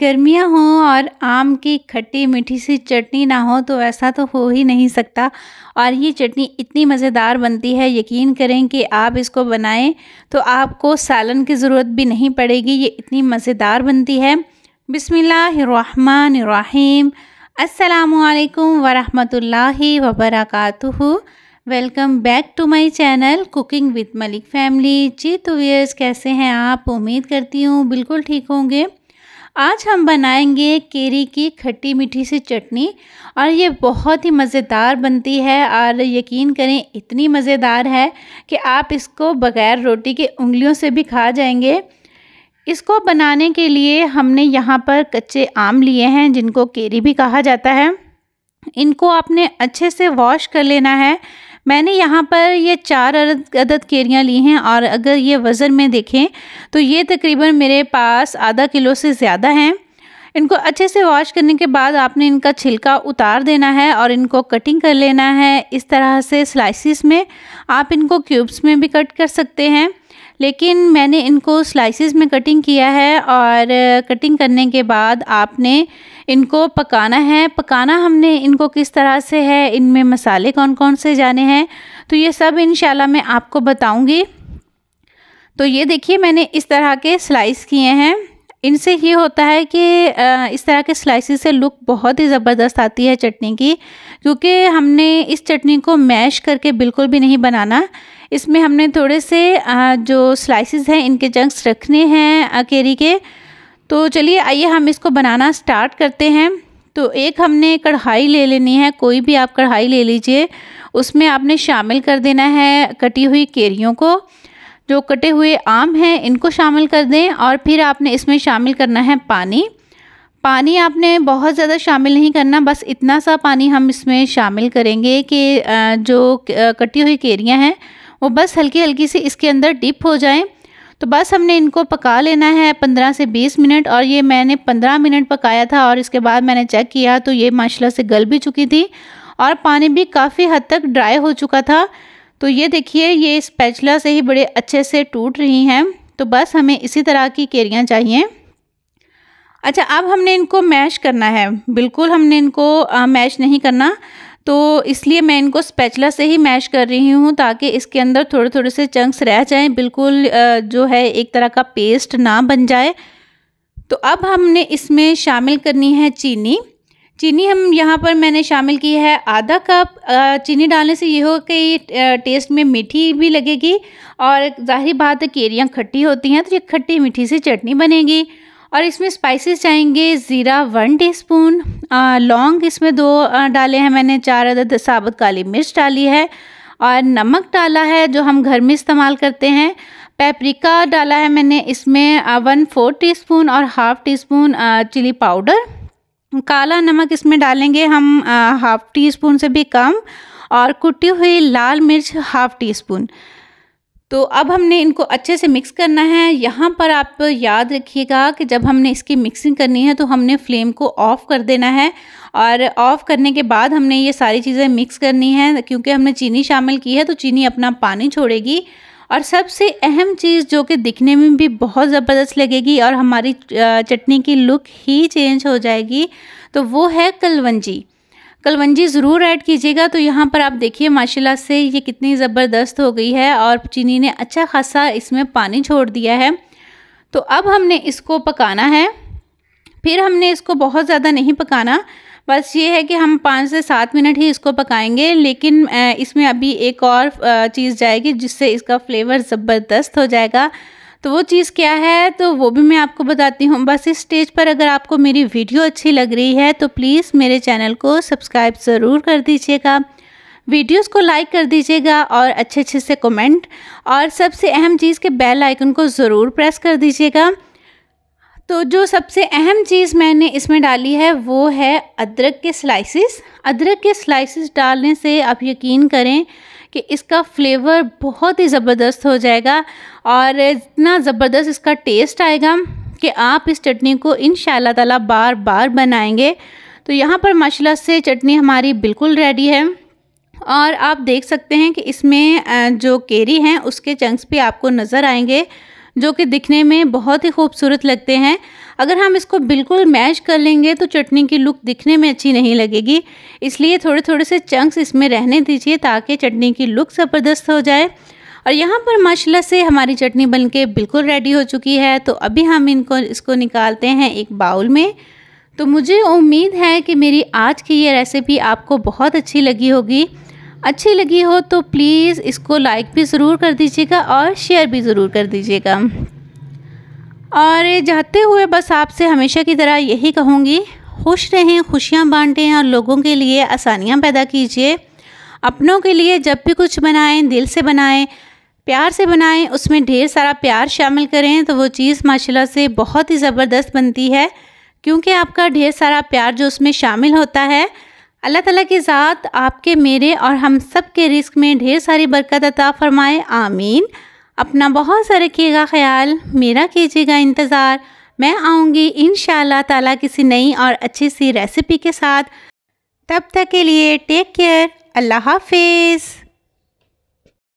गर्मियाँ हों और आम की खट्टी मीठी सी चटनी ना हो तो ऐसा तो हो ही नहीं सकता और ये चटनी इतनी मज़ेदार बनती है यकीन करें कि आप इसको बनाएं तो आपको सालन की ज़रूरत भी नहीं पड़ेगी ये इतनी मज़ेदार बनती है बिसमीम असलकम वरहमतुल्लाहि वबरक़ welcome back to my channel cooking with Malik family जी तो व्यर्स कैसे हैं आप उम्मीद करती हूँ बिल्कुल ठीक होंगे आज हम बनाएंगे केरी की खट्टी मीठी सी चटनी और ये बहुत ही मज़ेदार बनती है और यकीन करें इतनी मज़ेदार है कि आप इसको बग़ैर रोटी के उंगलियों से भी खा जाएंगे इसको बनाने के लिए हमने यहाँ पर कच्चे आम लिए हैं जिनको केरी भी कहा जाता है इनको आपने अच्छे से वॉश कर लेना है मैंने यहाँ पर ये चार अदद केरियाँ ली हैं और अगर ये वज़न में देखें तो ये तकरीबन मेरे पास आधा किलो से ज़्यादा हैं इनको अच्छे से वॉश करने के बाद आपने इनका छिलका उतार देना है और इनको कटिंग कर लेना है इस तरह से स्लाइसिस में आप इनको क्यूब्स में भी कट कर सकते हैं लेकिन मैंने इनको स्लाइसिस में कटिंग किया है और कटिंग करने के बाद आपने इनको पकाना है पकाना हमने इनको किस तरह से है इनमें मसाले कौन कौन से जाने हैं तो ये सब इन मैं आपको बताऊँगी तो ये देखिए मैंने इस तरह के स्लाइस किए हैं इनसे ये होता है कि इस तरह के स्लाइसिस से लुक बहुत ही ज़बरदस्त आती है चटनी की क्योंकि हमने इस चटनी को मैश करके बिल्कुल भी नहीं बनाना इसमें हमने थोड़े से जो स्लाइसिस हैं इनके जंक्स रखने हैं केरी के तो चलिए आइए हम इसको बनाना स्टार्ट करते हैं तो एक हमने कढ़ाई ले लेनी है कोई भी आप कढ़ाई ले लीजिए उसमें आपने शामिल कर देना है कटी हुई केरियों को जो कटे हुए आम हैं इनको शामिल कर दें और फिर आपने इसमें शामिल करना है पानी पानी आपने बहुत ज़्यादा शामिल नहीं करना बस इतना सा पानी हम इसमें शामिल करेंगे कि जो कटी हुई केरियाँ हैं वो बस हल्की हल्की से इसके अंदर डिप हो जाएं तो बस हमने इनको पका लेना है पंद्रह से बीस मिनट और ये मैंने पंद्रह मिनट पकाया था और इसके बाद मैंने चेक किया तो ये माशाला से गल भी चुकी थी और पानी भी काफ़ी हद तक ड्राई हो चुका था तो ये देखिए ये स्पैचला से ही बड़े अच्छे से टूट रही हैं तो बस हमें इसी तरह की केरियाँ चाहिए अच्छा अब हमने इनको मैश करना है बिल्कुल हमने इनको मैश नहीं करना तो इसलिए मैं इनको स्पैचला से ही मैश कर रही हूँ ताकि इसके अंदर थोड़े थोड़े से चंक्स रह जाएं बिल्कुल जो है एक तरह का पेस्ट ना बन जाए तो अब हमने इसमें शामिल करनी है चीनी चीनी हम यहाँ पर मैंने शामिल की है आधा कप चीनी डालने से ये हो कि टेस्ट में मीठी भी लगेगी और जाहिर बात है केरियाँ खट्टी होती हैं तो ये खट्टी मीठी सी चटनी बनेगी और इसमें स्पाइसेस जाएंगे ज़ीरा वन टीस्पून लौंग इसमें दो डाले हैं मैंने चार अदद साबुत काली मिर्च डाली है और नमक डाला है जो हम घर में इस्तेमाल करते हैं पेपरिका डाला है मैंने इसमें वन फोर टीस्पून और half teaspoon chilli powder काला नमक इसमें डालेंगे हम हाफ़ टी स्पून से भी कम और कुटी हुई लाल मिर्च हाफ़ टी स्पून तो अब हमने इनको अच्छे से मिक्स करना है यहाँ पर आप याद रखिएगा कि जब हमने इसकी मिक्सिंग करनी है तो हमने फ्लेम को ऑफ़ कर देना है और ऑफ़ करने के बाद हमने ये सारी चीज़ें मिक्स करनी है क्योंकि हमने चीनी शामिल की है तो चीनी अपना पानी छोड़ेगी और सबसे अहम चीज़ जो कि दिखने में भी बहुत ज़बरदस्त लगेगी और हमारी चटनी की लुक ही चेंज हो जाएगी तो वो है कलवंजी कलवंजी ज़रूर ऐड कीजिएगा तो यहाँ पर आप देखिए माशाल्लाह से ये कितनी ज़बरदस्त हो गई है और चीनी ने अच्छा खासा इसमें पानी छोड़ दिया है तो अब हमने इसको पकाना है फिर हमने इसको बहुत ज़्यादा नहीं पकाना बस ये है कि हम पाँच से सात मिनट ही इसको पकाएंगे लेकिन इसमें अभी एक और चीज़ जाएगी जिससे इसका फ्लेवर ज़बरदस्त हो जाएगा तो वो चीज़ क्या है तो वो भी मैं आपको बताती हूँ बस इस स्टेज पर अगर आपको मेरी वीडियो अच्छी लग रही है तो प्लीज़ मेरे चैनल को सब्सक्राइब ज़रूर कर दीजिएगा वीडियोस को लाइक कर दीजिएगा और अच्छे अच्छे से कमेंट और सबसे अहम चीज़ के बेल आइकन को ज़रूर प्रेस कर दीजिएगा तो जो सबसे अहम चीज़ मैंने इसमें डाली है वो है अदरक के स्लाइसिस अदरक के स्लाइसिस डालने से आप यकीन करें कि इसका फ्लेवर बहुत ही ज़बरदस्त हो जाएगा और इतना ज़बरदस्त इसका टेस्ट आएगा कि आप इस चटनी को इन ताला बार बार बनाएंगे तो यहाँ पर माशाल्लाह से चटनी हमारी बिल्कुल रेडी है और आप देख सकते हैं कि इसमें जो केरी हैं उसके चंक्स भी आपको नज़र आएंगे जो कि दिखने में बहुत ही खूबसूरत लगते हैं अगर हम इसको बिल्कुल मैश कर लेंगे तो चटनी की लुक दिखने में अच्छी नहीं लगेगी इसलिए थोड़े थोड़े से चंक्स इसमें रहने दीजिए ताकि चटनी की लुक ज़बरदस्त हो जाए और यहाँ पर माशाल्लाह से हमारी चटनी बनके बिल्कुल रेडी हो चुकी है तो अभी हम इनको इसको निकालते हैं एक बाउल में तो मुझे उम्मीद है कि मेरी आज की ये रेसिपी आपको बहुत अच्छी लगी होगी अच्छी लगी हो तो प्लीज़ इसको लाइक भी ज़रूर कर दीजिएगा और शेयर भी ज़रूर कर दीजिएगा और जाते हुए बस आपसे हमेशा की तरह यही कहूँगी खुश रहें खुशियाँ बांटें और लोगों के लिए आसानियाँ पैदा कीजिए अपनों के लिए जब भी कुछ बनाएं दिल से बनाएं प्यार से बनाएं उसमें ढेर सारा प्यार शामिल करें तो वो चीज़ माशाल्लाह से बहुत ही ज़बरदस्त बनती है क्योंकि आपका ढेर सारा प्यार जो उसमें शामिल होता है अल्लाह ताला की ज़ात आपके मेरे और हम सब के रिस्क में ढेर सारी बरकत अता फरमाए आमीन अपना बहुत सा रखिएगा ख्याल मेरा कीजिएगा इंतज़ार मैं आऊँगी इन ताला किसी नई और अच्छी सी रेसिपी के साथ तब तक के लिए टेक केयर अल्लाह हाफिज़